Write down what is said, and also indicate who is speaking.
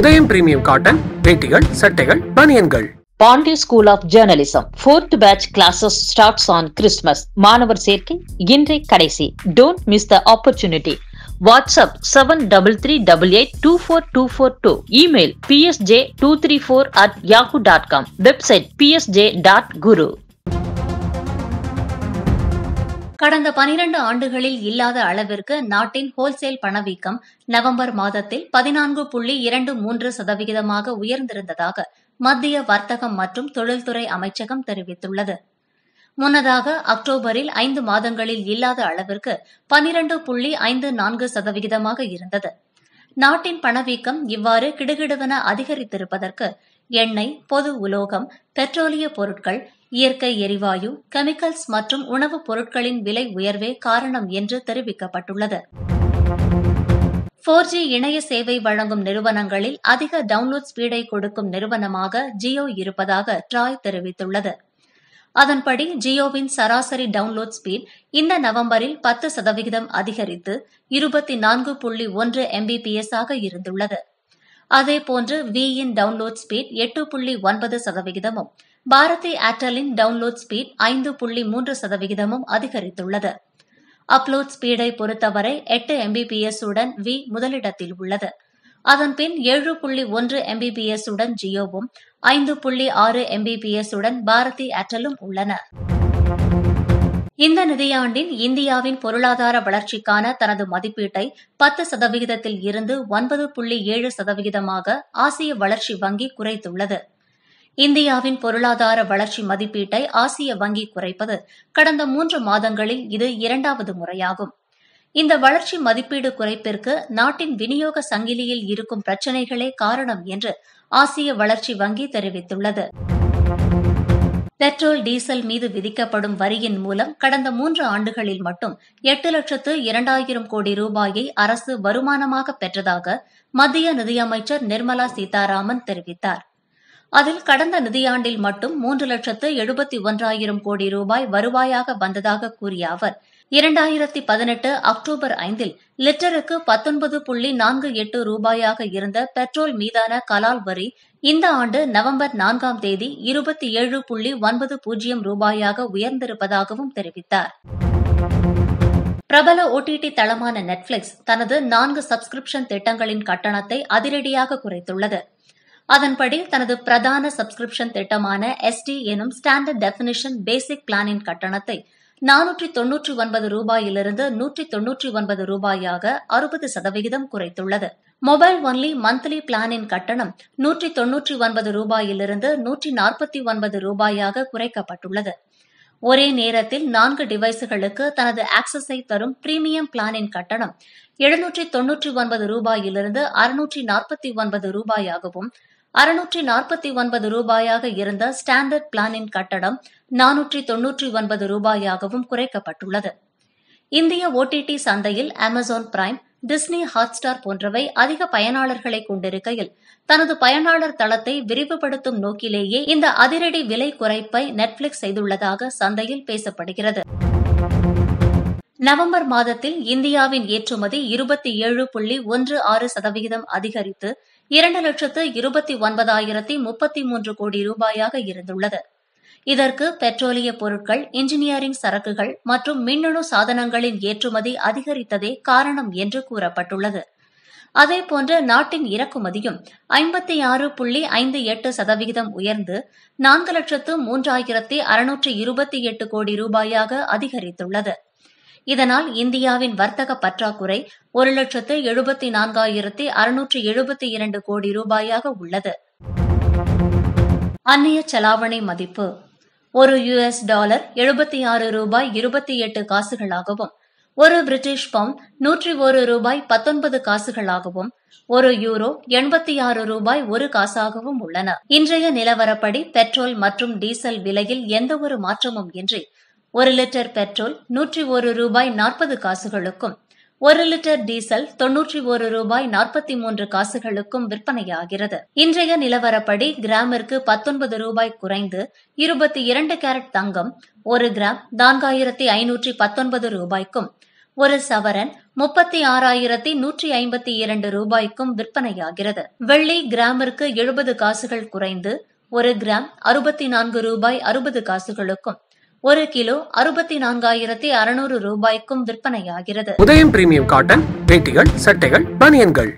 Speaker 1: உதயம் premium cotton வேட்டிகள் சட்டைகள் பனியன்கள் Pandey school of journalism fourth batch classes starts on Christmas மாணவர் சேர்க்கை இன்றை கடைசி don't miss the opportunity WhatsApp seven double three double eight two four two four two email PSJ two three four at Yahoo dot com website PSJ dot guru கடந்த பனிரண்டு ஆண்டுகளில் இல்லாத அளவிற்கு நாட்டின் ஹோல்சேல் பணவீக்கம் நவம்பர் மாதத்தில் பதினான்கு புள்ளி இரண்டு மூன்று சதவிகிதமாக உயர்ந்திருந்ததாக மத்திய வர்த்தகம் மற்றும் தொழில்துறை அமைச்சகம் தெரிவித்துள்ளது முன்னதாக அக்டோபரில் ஐந்து மாதங்களில் இல்லாத அளவிற்கு பனிரண்டு புள்ளி ஐந்து நான்கு சதவிகிதமாக இருந்தது நாட்டின் பணவீக்கம் இவ்வாறு கிடுகிடுவென அதிகரித்திருப்பதற்கு எண்ணெய் பொது உலோகம் பெட்ரோலிய பொருட்கள் இயற்கை எரிவாயு கெமிக்கல்ஸ் மற்றும் உணவுப் பொருட்களின் விலை உயர்வே காரணம் என்று தெரிவிக்கப்பட்டுள்ளது போர் ஜி இணைய சேவை வழங்கும் நிறுவனங்களில் அதிக டவுன்லோட் ஸ்பீடை கொடுக்கும் நிறுவனமாக ஜியோ இருப்பதாக ட்ராய் தெரிவித்துள்ளது அதன்படி ஜியோவின் சராசரி டவுன்லோட் ஸ்பீட் இந்த நவம்பரில் பத்து சதவிகிதம் அதிகரித்து இருபத்தி நான்கு புள்ளி ஒன்று எம்பிபிஎஸ் ஆக இருந்துள்ளது அதேபோன்று வியின் டவுன்லோட் ஸ்பீட் எட்டு புள்ளி ஒன்பது சதவிகிதமும் பாரதி ஏர்டெல்லின் டவுன்லோட் ஸ்பீட் ஐந்து புள்ளி மூன்று சதவிகிதமும் அதிகரித்துள்ளது அப்லோட் ஸ்பீடை பொறுத்தவரை எட்டு எம்பிபிஎஸ் உடன் வி முதலிடத்தில் உள்ளது அதன்பின் ஏழு புள்ளி ஒன்று எம்பிபிஎஸ் உடன் ஜியோவும் ஐந்து புள்ளி ஆறு எம்பிபிஎஸ் உடன் பாரதி ஏர்டெல்லும் உள்ளன இந்த நிதியாண்டின் இந்தியாவின் பொருளாதார வளர்ச்சிக்கான தனது மதிப்பீட்டை பத்து சதவிகிதத்தில் இருந்து ஒன்பது புள்ளி ஏழு சதவிகிதமாக ஆசிய வளர்ச்சி வங்கி குறைத்துள்ளது இந்தியாவின் பொருளாதார வளர்ச்சி மதிப்பீட்டை ஆசிய வங்கி குறைப்பது கடந்த மூன்று மாதங்களில் இது இரண்டாவது முறையாகும் இந்த வளர்ச்சி மதிப்பீடு குறைப்பிற்கு நாட்டின் விநியோக சங்கிலியில் இருக்கும் பிரச்சினைகளே காரணம் என்று ஆசிய வளர்ச்சி வங்கி தெரிவித்துள்ளது பெட்ரோல் டீசல் மீது விதிக்கப்படும் வரியின் மூலம் கடந்த மூன்று ஆண்டுகளில் மட்டும் எட்டு லட்சத்து இரண்டாயிரம் கோடி ரூபாயை அரசு வருமானமாக பெற்றதாக மத்திய நிதியமைச்சர் நிர்மலா சீதாராமன் தெரிவித்தார் அதில் கடந்த நிதியாண்டில் மட்டும் மூன்று லட்சத்து எழுபத்தி ஒன்றாயிரம் கோடி ரூபாய் வருவாயாக வந்ததாக கூறிய அவர் இரண்டாயிரத்தி பதினெட்டு அக்டோபர் ஐந்தில் லிட்டருக்கு பத்தொன்பது புள்ளி நான்கு எட்டு ரூபாயாக இருந்த பெட்ரோல் மீதான கலால் வரி இந்த ஆண்டு நவம்பர் நான்காம் தேதி இருபத்தி ஏழு புள்ளி ஒன்பது பூஜ்ஜியம் ரூபாயாக உயர்ந்திருப்பதாகவும் தெரிவித்தார் பிரபல ஓடிடி தளமான நெட்ஃபிளிக்ஸ் தனது நான்கு சப்ஸ்கிரிப்ஷன் திட்டங்களின் கட்டணத்தை அதிரடியாக குறைத்துள்ளது அதன்படி தனது பிரதான சப்ஸ்கிரிப்ஷன் திட்டமான எஸ்டி எனும் ஸ்டாண்டர்ட் டெபினிஷன் பேசிக் பிளானின் கட்டணத்தை நானூற்றி தொன்னூற்றி ஒன்பது ரூபாயிலிருந்து நூற்றி தொன்னூற்றி ஒன்பது ரூபாயாக அறுபது சதவிகிதம் குறைத்துள்ளது மொபைல் ஒன்லி மந்த்லி பிளானின் கட்டணம் நூற்றி தொன்னூற்றி ஒன்பது ரூபாயிலிருந்து நூற்றி நாற்பத்தி ஒன்பது ரூபாயாக குறைக்கப்பட்டுள்ளது ஒரே நேரத்தில் நான்கு டிவைஸுகளுக்கு தனது ஆக்சஸை தரும் பிரீமியம் பிளானின் கட்டணம் எழுநூற்றி தொன்னூற்றி ஒன்பது ரூபாயிலிருந்து அறுநூற்றி நாற்பத்தி ஒன்பது ரூபாயாகவும் அறுநூற்றி நாற்பத்தி ஒன்பது ரூபாயாக இருந்த ஸ்டாண்டர்ட் பிளானின் கட்டடம் நானூற்றி தொன்னூற்றி ஒன்பது ரூபாயாகவும் குறைக்கப்பட்டுள்ளது இந்திய ஓடிடி சந்தையில் அமேசான் பிரைம் டிஸ்னி ஹாட்ஸ்டார் போன்றவை அதிக பயனாளர்களை கொண்டிருக்கையில் தனது பயனாளர் தளத்தை விரிவுபடுத்தும் நோக்கிலேயே இந்த அதிரடி விலை குறைப்பை நெட்ஃபிளிக்ஸ் செய்துள்ளதாக சந்தையில் பேசப்படுகிறது நவம்பர் மாதத்தில் இந்தியாவின் ஏற்றுமதி இருபத்தி ஏழு புள்ளி ஒன்று ஆறு சதவிகிதம் அதிகரித்து இரண்டு லட்சத்து இருபத்தி ஒன்பதாயிரத்தி முப்பத்தி மூன்று கோடி ரூபாயாக இருந்துள்ளது இதற்கு பெட்ரோலிய பொருட்கள் இன்ஜினியரிங் சரக்குகள் மற்றும் மின்னணு சாதனங்களின் ஏற்றுமதி அதிகரித்ததே காரணம் என்று கூறப்பட்டுள்ளது அதேபோன்று நாட்டின் இறக்குமதியும் ஐம்பத்தி ஆறு புள்ளி ஐந்து எட்டு சதவிகிதம் உயர்ந்து நான்கு லட்சத்து மூன்றாயிரத்தி அறுநூற்று இருபத்தி எட்டு கோடி ரூபாயாக அதிகரித்துள்ளது இதனால் இந்தியாவின் வர்த்தக பற்றாக்குறை ஒரு லட்சத்து எழுபத்தி நான்காயிரத்தி அறுநூற்று எழுபத்தி இரண்டு கோடி ரூபாயாக உள்ளது அந்நிய செலாவணி மதிப்பு ஒரு யுஎஸ் டாலர் எழுபத்தி ஆறு ரூபாய் இருபத்தி எட்டு காசுகளாகவும் ஒரு பிரிட்டிஷ் பவுண்ட் நூற்றி ஒரு ரூபாய் பத்தொன்பது காசுகளாகவும் ஒரு யூரோ எண்பத்தி ஆறு ரூபாய் ஒரு காசாகவும் உள்ளன இன்றைய நிலவரப்படி பெட்ரோல் மற்றும் டீசல் விலையில் எந்தவொரு மாற்றமும் இன்றி ஒரு லிட்டர் பெட்ரோல் நூற்றி ஒரு ரூபாய் நாற்பது காசுகளுக்கும் ஒரு லிட்டர் டீசல் தொன்னூற்றி ஒரு ரூபாய் நாற்பத்தி மூன்று காசுகளுக்கும் விற்பனையாகிறது இன்றைய நிலவரப்படி கிராமிற்கு பத்தொன்பது ரூபாய் குறைந்து இருபத்தி இரண்டு கேரட் தங்கம் ஒரு கிராம் நான்காயிரத்தி ஐநூற்றி பத்தொன்பது ரூபாய்க்கும் ஒரு சவரன் முப்பத்தி ஆறாயிரத்தி நூற்றி ஐம்பத்தி இரண்டு ரூபாய்க்கும் விற்பனையாகிறது வெள்ளி கிராமிற்கு எழுபது காசுகள் குறைந்து ஒரு கிராம் அறுபத்தி நான்கு ரூபாய் அறுபது காசுகளுக்கும் ஒரு கிலோ அறுபத்தி நான்காயிரத்தி அறுநூறு ரூபாய்க்கும் விற்பனையாகிறது உதயம் பிரீமியம் காட்டன் வேட்டிகள் சட்டைகள் பனியன்கள்